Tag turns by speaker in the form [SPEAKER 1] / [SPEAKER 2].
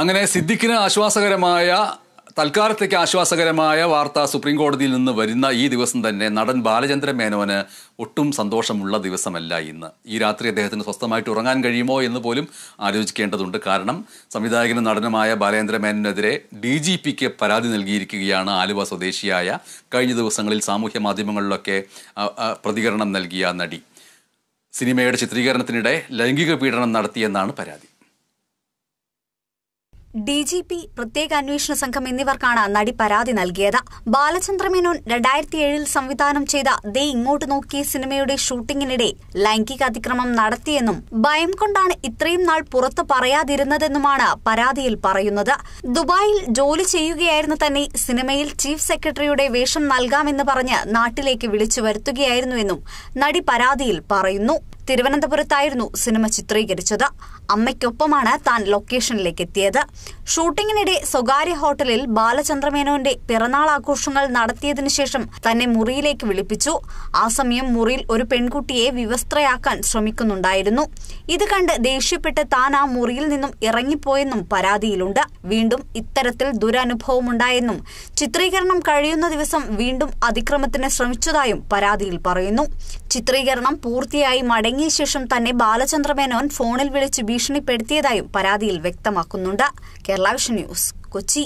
[SPEAKER 1] അങ്ങനെ സിദ്ദിഖിന് ആശ്വാസകരമായ തൽക്കാലത്തേക്ക് ആശ്വാസകരമായ വാർത്ത സുപ്രീം കോടതിയിൽ നിന്ന് വരുന്ന ഈ ദിവസം തന്നെ നടൻ ബാലചന്ദ്രൻ മേനോന് ഒട്ടും സന്തോഷമുള്ള ദിവസമല്ല ഇന്ന് ഈ രാത്രി അദ്ദേഹത്തിന് സ്വസ്ഥമായിട്ട് ഉറങ്ങാൻ കഴിയുമോ എന്ന് പോലും ആലോചിക്കേണ്ടതുണ്ട് കാരണം സംവിധായകനും നടനുമായ ബാലചന്ദ്ര മേനോനെതിരെ ഡി ജി പിക്ക് പരാതി നൽകിയിരിക്കുകയാണ് ആലുവ സ്വദേശിയായ കഴിഞ്ഞ ദിവസങ്ങളിൽ സാമൂഹ്യ മാധ്യമങ്ങളിലൊക്കെ പ്രതികരണം നൽകിയ നടി സിനിമയുടെ ചിത്രീകരണത്തിനിടെ ലൈംഗിക പീഡനം നടത്തിയെന്നാണ് പരാതി
[SPEAKER 2] ഡി ജി പി പ്രത്യേക അന്വേഷണ സംഘം എന്നിവർക്കാണ് നടി പരാതി നൽകിയത് ബാലചന്ദ്രമേനോൻ രണ്ടായിരത്തി ഏഴിൽ സംവിധാനം ചെയ്ത ദേ ഇങ്ങോട്ട് നോക്കിയ സിനിമയുടെ ഷൂട്ടിങ്ങിനിടെ ലൈംഗിക അതിക്രമം നടത്തിയെന്നും ഭയം കൊണ്ടാണ് ഇത്രയും നാൾ പുറത്തു പറയാതിരുന്നതെന്നുമാണ് പരാതിയിൽ പറയുന്നത് ദുബായിൽ ജോലി ചെയ്യുകയായിരുന്നു തന്നെ സിനിമയിൽ ചീഫ് സെക്രട്ടറിയുടെ വേഷം നൽകാമെന്ന് പറഞ്ഞ് നാട്ടിലേക്ക് വിളിച്ചു വരുത്തുകയായിരുന്നുവെന്നും നടി പരാതിയിൽ പറയുന്നു തിരുവനന്തപുരത്തായിരുന്നു സിനിമ ചിത്രീകരിച്ചത് അമ്മയ്ക്കൊപ്പമാണ് താൻ ലൊക്കേഷനിലേക്ക് എത്തിയത് ഷൂട്ടിങ്ങിനിടെ സ്വകാര്യ ഹോട്ടലിൽ ബാലചന്ദ്രമേനോന്റെ പിറന്നാൾ ആഘോഷങ്ങൾ നടത്തിയതിനു ശേഷം തന്നെ മുറിയിലേക്ക് വിളിപ്പിച്ചു ആ സമയം മുറിയിൽ ഒരു പെൺകുട്ടിയെ വിവസ്ത്രയാക്കാൻ ശ്രമിക്കുന്നുണ്ടായിരുന്നു ഇത് കണ്ട് ദേഷ്യപ്പെട്ട് താൻ ആ മുറിയിൽ നിന്നും ഇറങ്ങിപ്പോയെന്നും പരാതിയിലുണ്ട് വീണ്ടും ഇത്തരത്തിൽ ദുരനുഭവമുണ്ടായെന്നും ചിത്രീകരണം കഴിയുന്ന ദിവസം വീണ്ടും അതിക്രമത്തിന് ശ്രമിച്ചതായും പരാതിയിൽ പറയുന്നു ചിത്രീകരണം പൂർത്തിയായി മടങ്ങി മടങ്ങിയ ശേഷം തന്നെ ബാലചന്ദ്രമേനോൻ ഫോണിൽ വിളിച്ച് ഭീഷണിപ്പെടുത്തിയതായും പരാതിയിൽ വ്യക്തമാക്കുന്നുണ്ട് കേരള വിഷൻ ന്യൂസ് കൊച്ചി